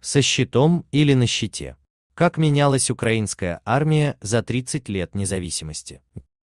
со щитом или на щите. Как менялась украинская армия за 30 лет независимости?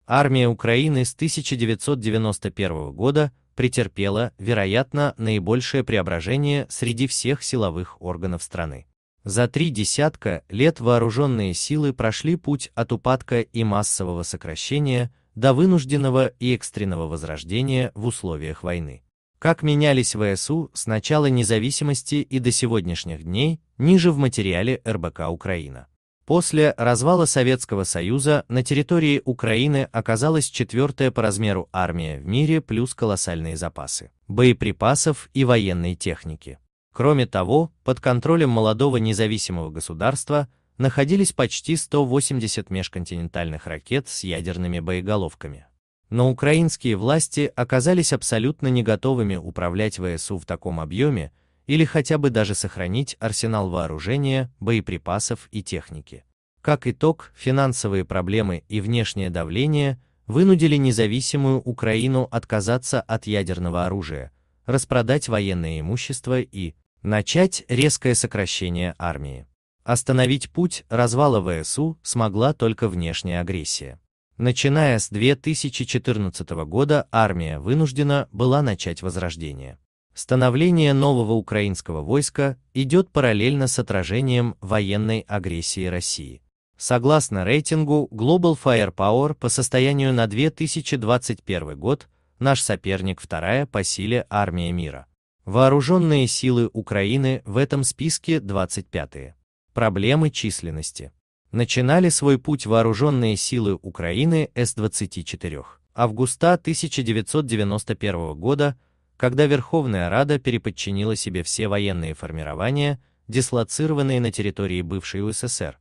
Армия Украины с 1991 года претерпела, вероятно, наибольшее преображение среди всех силовых органов страны. За три десятка лет вооруженные силы прошли путь от упадка и массового сокращения до вынужденного и экстренного возрождения в условиях войны. Как менялись ВСУ с начала независимости и до сегодняшних дней, ниже в материале РБК Украина. После развала Советского Союза на территории Украины оказалась четвертая по размеру армия в мире плюс колоссальные запасы боеприпасов и военной техники. Кроме того, под контролем молодого независимого государства находились почти 180 межконтинентальных ракет с ядерными боеголовками. Но украинские власти оказались абсолютно не готовыми управлять ВСУ в таком объеме или хотя бы даже сохранить арсенал вооружения, боеприпасов и техники. Как итог, финансовые проблемы и внешнее давление вынудили независимую Украину отказаться от ядерного оружия, распродать военное имущество и начать резкое сокращение армии. Остановить путь развала ВСУ смогла только внешняя агрессия. Начиная с 2014 года армия вынуждена была начать возрождение. Становление нового украинского войска идет параллельно с отражением военной агрессии России. Согласно рейтингу Global Firepower по состоянию на 2021 год, наш соперник вторая по силе армия мира. Вооруженные силы Украины в этом списке 25-е. Проблемы численности начинали свой путь вооруженные силы Украины С-24 августа 1991 года, когда Верховная Рада переподчинила себе все военные формирования, дислоцированные на территории бывшей УССР.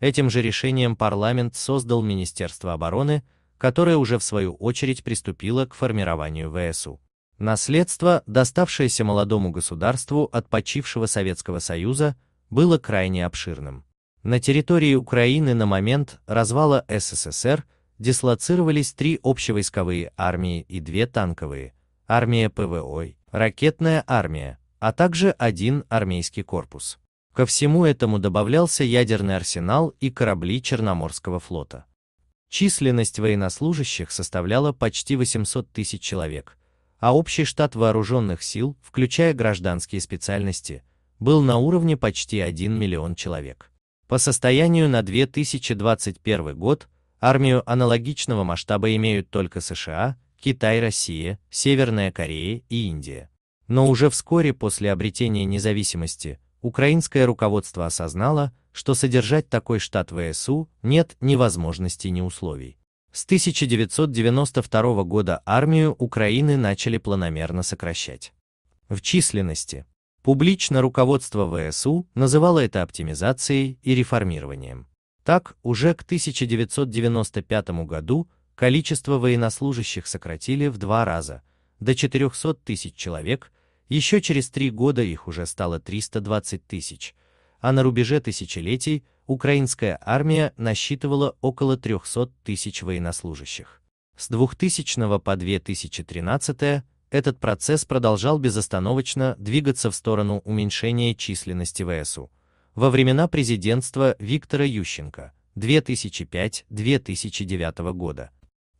Этим же решением парламент создал Министерство обороны, которое уже в свою очередь приступило к формированию ВСУ. Наследство, доставшееся молодому государству от почившего Советского Союза, было крайне обширным. На территории Украины на момент развала СССР дислоцировались три общевойсковые армии и две танковые, армия ПВО, ракетная армия, а также один армейский корпус. Ко всему этому добавлялся ядерный арсенал и корабли Черноморского флота. Численность военнослужащих составляла почти 800 тысяч человек, а общий штат вооруженных сил, включая гражданские специальности, был на уровне почти 1 миллион человек. По состоянию на 2021 год армию аналогичного масштаба имеют только США, Китай, Россия, Северная Корея и Индия. Но уже вскоре после обретения независимости украинское руководство осознало, что содержать такой штат ВСУ нет ни возможностей, ни условий. С 1992 года армию Украины начали планомерно сокращать. В численности Публично руководство ВСУ называло это оптимизацией и реформированием. Так, уже к 1995 году количество военнослужащих сократили в два раза, до 400 тысяч человек, еще через три года их уже стало 320 тысяч, а на рубеже тысячелетий украинская армия насчитывала около 300 тысяч военнослужащих. С 2000 по 2013 этот процесс продолжал безостановочно двигаться в сторону уменьшения численности ВСУ. Во времена президентства Виктора Ющенко 2005-2009 года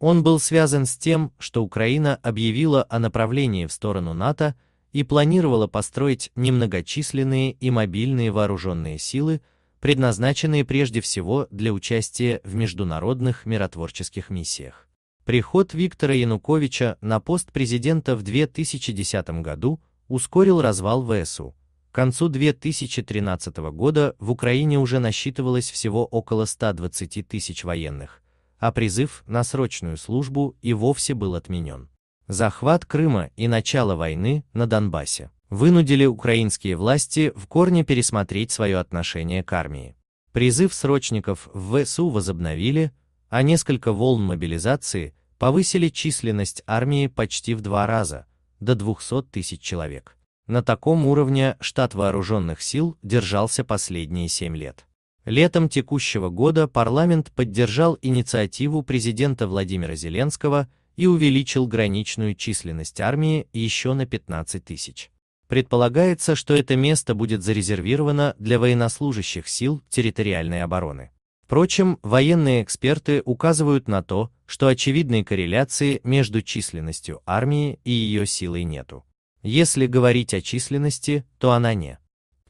он был связан с тем, что Украина объявила о направлении в сторону НАТО и планировала построить немногочисленные и мобильные вооруженные силы, предназначенные прежде всего для участия в международных миротворческих миссиях. Приход Виктора Януковича на пост президента в 2010 году ускорил развал ВСУ. К концу 2013 года в Украине уже насчитывалось всего около 120 тысяч военных, а призыв на срочную службу и вовсе был отменен. Захват Крыма и начало войны на Донбассе вынудили украинские власти в корне пересмотреть свое отношение к армии. Призыв срочников в ВСУ возобновили, а несколько волн мобилизации повысили численность армии почти в два раза, до 200 тысяч человек. На таком уровне штат вооруженных сил держался последние семь лет. Летом текущего года парламент поддержал инициативу президента Владимира Зеленского и увеличил граничную численность армии еще на 15 тысяч. Предполагается, что это место будет зарезервировано для военнослужащих сил территориальной обороны. Впрочем, военные эксперты указывают на то, что очевидной корреляции между численностью армии и ее силой нету. Если говорить о численности, то она не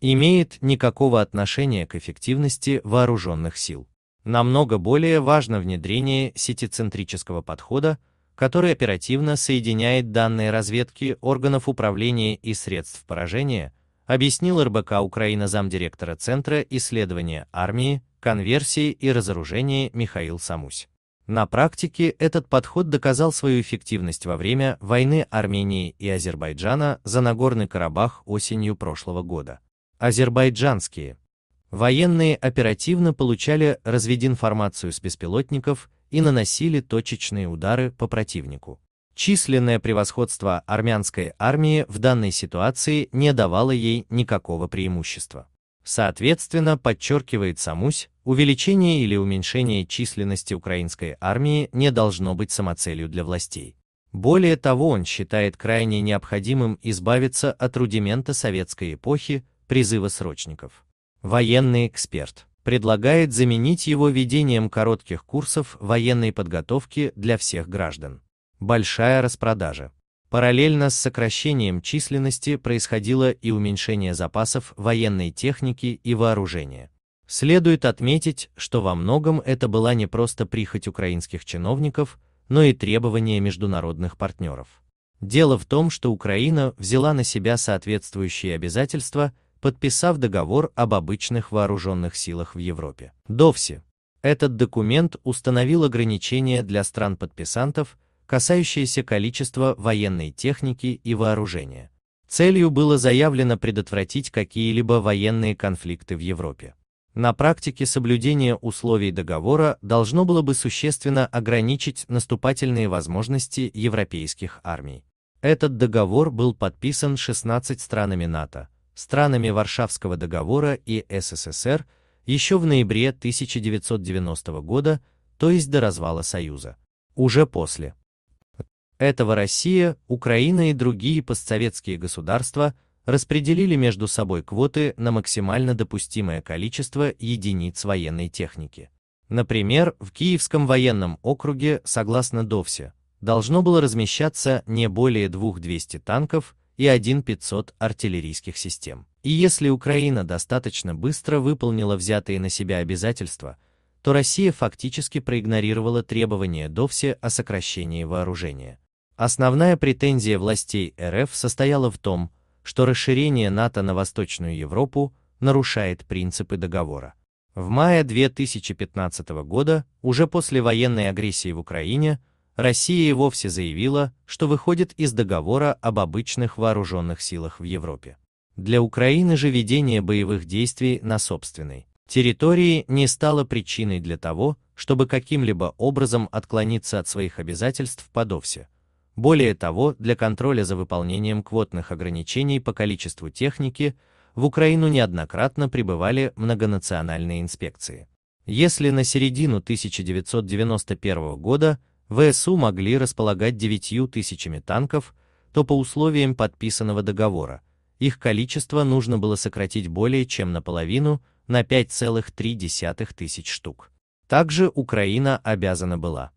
имеет никакого отношения к эффективности вооруженных сил. Намного более важно внедрение сетицентрического подхода, который оперативно соединяет данные разведки органов управления и средств поражения, объяснил РБК Украина замдиректора Центра исследования армии конверсии и разоружении Михаил Самусь. На практике этот подход доказал свою эффективность во время войны Армении и Азербайджана за Нагорный Карабах осенью прошлого года. Азербайджанские военные оперативно получали развединформацию с беспилотников и наносили точечные удары по противнику. Численное превосходство армянской армии в данной ситуации не давало ей никакого преимущества. Соответственно, подчеркивает Самусь, увеличение или уменьшение численности украинской армии не должно быть самоцелью для властей. Более того, он считает крайне необходимым избавиться от рудимента советской эпохи призыва срочников. Военный эксперт предлагает заменить его ведением коротких курсов военной подготовки для всех граждан. Большая распродажа. Параллельно с сокращением численности происходило и уменьшение запасов военной техники и вооружения. Следует отметить, что во многом это была не просто прихоть украинских чиновников, но и требования международных партнеров. Дело в том, что Украина взяла на себя соответствующие обязательства, подписав договор об обычных вооруженных силах в Европе. ДОВСИ. Этот документ установил ограничения для стран-подписантов, касающиеся количества военной техники и вооружения. Целью было заявлено предотвратить какие-либо военные конфликты в Европе. На практике соблюдение условий договора должно было бы существенно ограничить наступательные возможности европейских армий. Этот договор был подписан 16 странами НАТО, странами Варшавского договора и СССР еще в ноябре 1990 года, то есть до развала Союза. Уже после. Этого Россия, Украина и другие постсоветские государства распределили между собой квоты на максимально допустимое количество единиц военной техники. Например, в Киевском военном округе, согласно ДОВСе, должно было размещаться не более 2200 танков и 1500 артиллерийских систем. И если Украина достаточно быстро выполнила взятые на себя обязательства, то Россия фактически проигнорировала требования ДОВСе о сокращении вооружения. Основная претензия властей РФ состояла в том, что расширение НАТО на Восточную Европу нарушает принципы договора. В мае 2015 года, уже после военной агрессии в Украине, Россия и вовсе заявила, что выходит из договора об обычных вооруженных силах в Европе. Для Украины же ведение боевых действий на собственной территории не стало причиной для того, чтобы каким-либо образом отклониться от своих обязательств по ДОВСе. Более того, для контроля за выполнением квотных ограничений по количеству техники в Украину неоднократно прибывали многонациональные инспекции. Если на середину 1991 года ВСУ могли располагать 9 тысячами танков, то по условиям подписанного договора их количество нужно было сократить более чем наполовину на 5,3 тысяч штук. Также Украина обязана была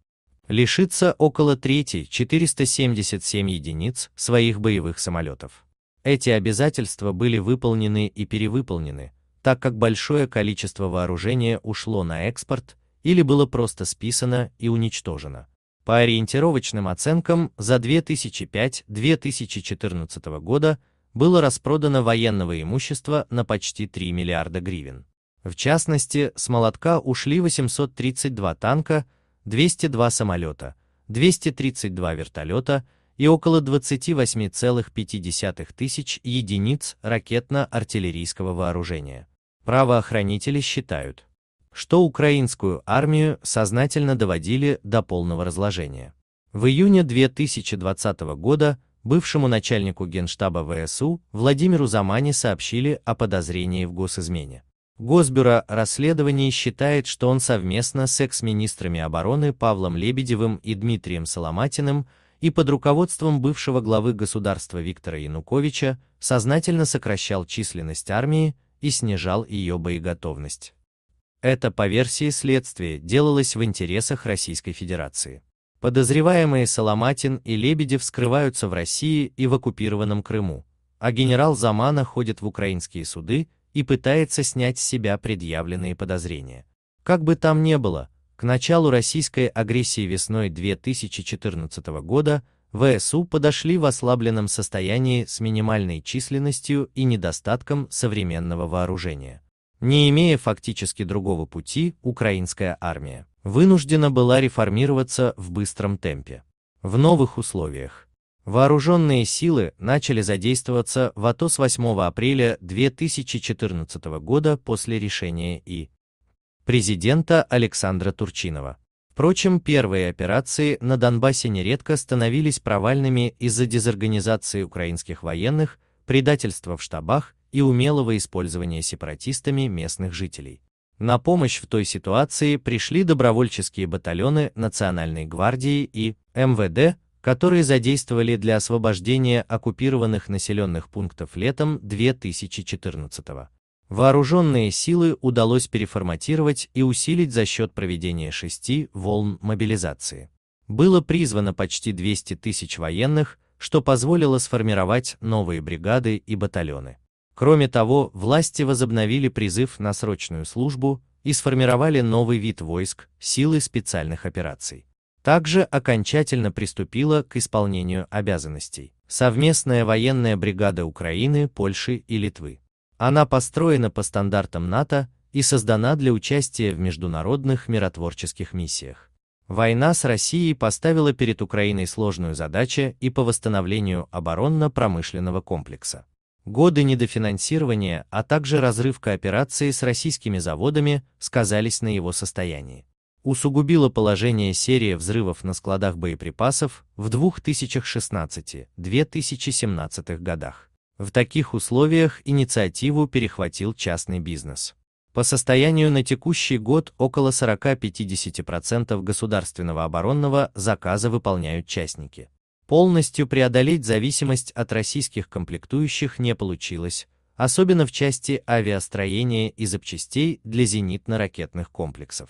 лишится около трети 477 единиц своих боевых самолетов. Эти обязательства были выполнены и перевыполнены, так как большое количество вооружения ушло на экспорт или было просто списано и уничтожено. По ориентировочным оценкам, за 2005-2014 года было распродано военного имущества на почти 3 миллиарда гривен. В частности, с молотка ушли 832 танка, 202 самолета, 232 вертолета и около 28,5 тысяч единиц ракетно-артиллерийского вооружения. Правоохранители считают, что украинскую армию сознательно доводили до полного разложения. В июне 2020 года бывшему начальнику генштаба ВСУ Владимиру Замани сообщили о подозрении в госизмене. Госбюро расследований считает, что он совместно с экс-министрами обороны Павлом Лебедевым и Дмитрием Соломатиным и под руководством бывшего главы государства Виктора Януковича сознательно сокращал численность армии и снижал ее боеготовность. Это, по версии следствия, делалось в интересах Российской Федерации. Подозреваемые Соломатин и Лебедев скрываются в России и в оккупированном Крыму, а генерал Замана ходит в украинские суды и пытается снять с себя предъявленные подозрения. Как бы там ни было, к началу российской агрессии весной 2014 года ВСУ подошли в ослабленном состоянии с минимальной численностью и недостатком современного вооружения. Не имея фактически другого пути, украинская армия вынуждена была реформироваться в быстром темпе. В новых условиях Вооруженные силы начали задействоваться в АТО с 8 апреля 2014 года после решения И. президента Александра Турчинова. Впрочем, первые операции на Донбассе нередко становились провальными из-за дезорганизации украинских военных, предательства в штабах и умелого использования сепаратистами местных жителей. На помощь в той ситуации пришли добровольческие батальоны Национальной гвардии и МВД, которые задействовали для освобождения оккупированных населенных пунктов летом 2014 года. Вооруженные силы удалось переформатировать и усилить за счет проведения шести волн мобилизации. Было призвано почти 200 тысяч военных, что позволило сформировать новые бригады и батальоны. Кроме того, власти возобновили призыв на срочную службу и сформировали новый вид войск – силы специальных операций также окончательно приступила к исполнению обязанностей. Совместная военная бригада Украины, Польши и Литвы. Она построена по стандартам НАТО и создана для участия в международных миротворческих миссиях. Война с Россией поставила перед Украиной сложную задачу и по восстановлению оборонно-промышленного комплекса. Годы недофинансирования, а также разрыв кооперации с российскими заводами сказались на его состоянии усугубило положение серия взрывов на складах боеприпасов в 2016-2017 годах. В таких условиях инициативу перехватил частный бизнес. По состоянию на текущий год около 40-50% государственного оборонного заказа выполняют частники. Полностью преодолеть зависимость от российских комплектующих не получилось, особенно в части авиастроения и запчастей для зенитно-ракетных комплексов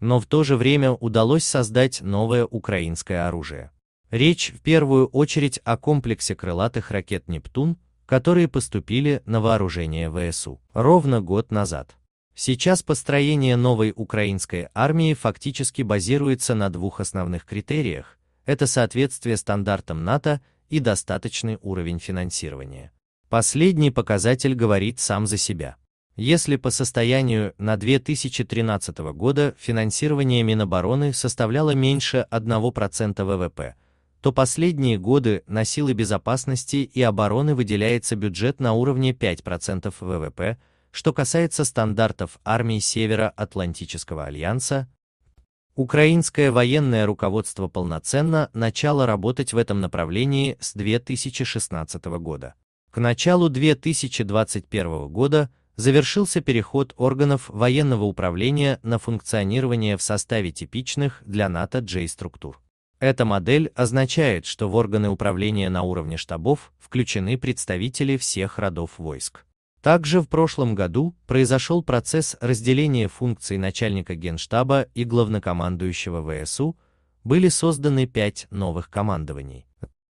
но в то же время удалось создать новое украинское оружие. Речь в первую очередь о комплексе крылатых ракет «Нептун», которые поступили на вооружение ВСУ ровно год назад. Сейчас построение новой украинской армии фактически базируется на двух основных критериях – это соответствие стандартам НАТО и достаточный уровень финансирования. Последний показатель говорит сам за себя если по состоянию на 2013 года финансирование Минобороны составляло меньше 1% ВВП, то последние годы на силы безопасности и обороны выделяется бюджет на уровне 5% ВВП, что касается стандартов армии Североатлантического альянса, украинское военное руководство полноценно начало работать в этом направлении с 2016 года. К началу 2021 года завершился переход органов военного управления на функционирование в составе типичных для НАТО J-структур. Эта модель означает, что в органы управления на уровне штабов включены представители всех родов войск. Также в прошлом году произошел процесс разделения функций начальника Генштаба и главнокомандующего ВСУ, были созданы пять новых командований.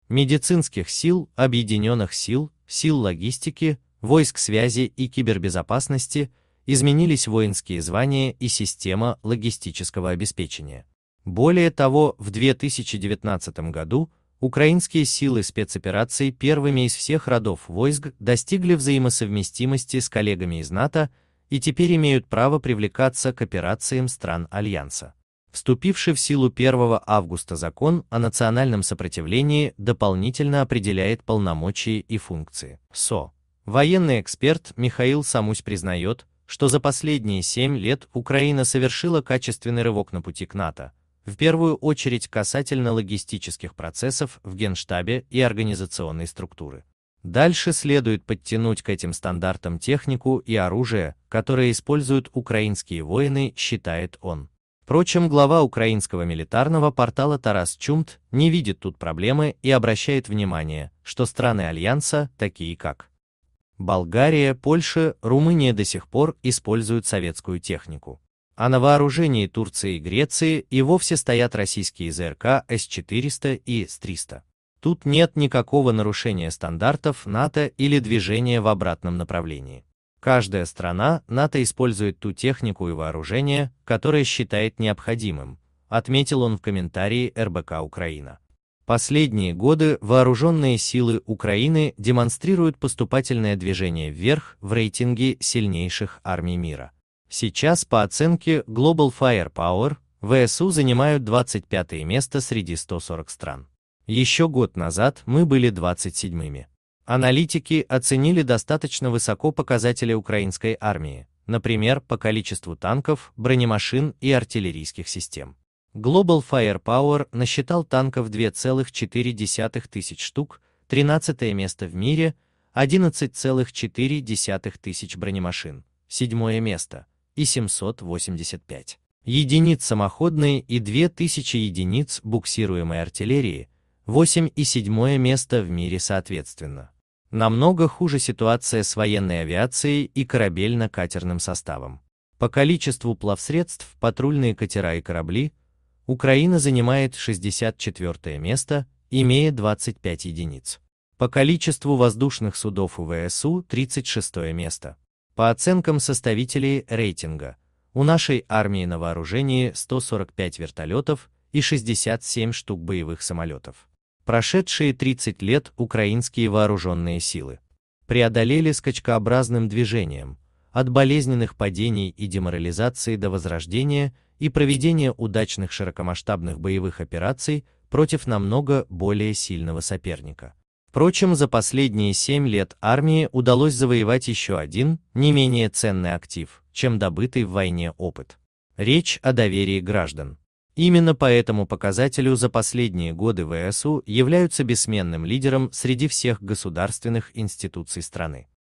Медицинских сил, объединенных сил, сил логистики, войск связи и кибербезопасности, изменились воинские звания и система логистического обеспечения. Более того, в 2019 году украинские силы спецопераций первыми из всех родов войск достигли взаимосовместимости с коллегами из НАТО и теперь имеют право привлекаться к операциям стран Альянса. Вступивший в силу 1 августа закон о национальном сопротивлении дополнительно определяет полномочия и функции СО. Военный эксперт Михаил Самусь признает, что за последние семь лет Украина совершила качественный рывок на пути к НАТО, в первую очередь касательно логистических процессов в Генштабе и организационной структуры. Дальше следует подтянуть к этим стандартам технику и оружие, которые используют украинские воины, считает он. Впрочем, глава украинского милитарного портала Тарас Чумт не видит тут проблемы и обращает внимание, что страны Альянса, такие как Болгария, Польша, Румыния до сих пор используют советскую технику. А на вооружении Турции и Греции и вовсе стоят российские ЗРК С-400 и С-300. Тут нет никакого нарушения стандартов НАТО или движения в обратном направлении. Каждая страна НАТО использует ту технику и вооружение, которое считает необходимым, отметил он в комментарии РБК Украина. Последние годы вооруженные силы Украины демонстрируют поступательное движение вверх в рейтинге сильнейших армий мира. Сейчас, по оценке Global Firepower, ВСУ занимают 25 место среди 140 стран. Еще год назад мы были 27-ми. Аналитики оценили достаточно высоко показатели украинской армии, например, по количеству танков, бронемашин и артиллерийских систем. Global Firepower насчитал танков 2,4 тысяч штук, 13 место в мире, 11,4 тысяч бронемашин, 7 место, и 785 единиц самоходной и 2000 единиц буксируемой артиллерии, 8 и 7 место в мире соответственно. Намного хуже ситуация с военной авиацией и корабельно-катерным составом. По количеству плавсредств патрульные катера и корабли – Украина занимает 64 место, имея 25 единиц. По количеству воздушных судов УВСУ 36 место. По оценкам составителей рейтинга, у нашей армии на вооружении 145 вертолетов и 67 штук боевых самолетов. Прошедшие 30 лет украинские вооруженные силы преодолели скачкообразным движением от болезненных падений и деморализации до возрождения и проведения удачных широкомасштабных боевых операций против намного более сильного соперника. Впрочем, за последние 7 лет армии удалось завоевать еще один, не менее ценный актив, чем добытый в войне опыт. Речь о доверии граждан. Именно по этому показателю за последние годы ВСУ являются бессменным лидером среди всех государственных институций страны.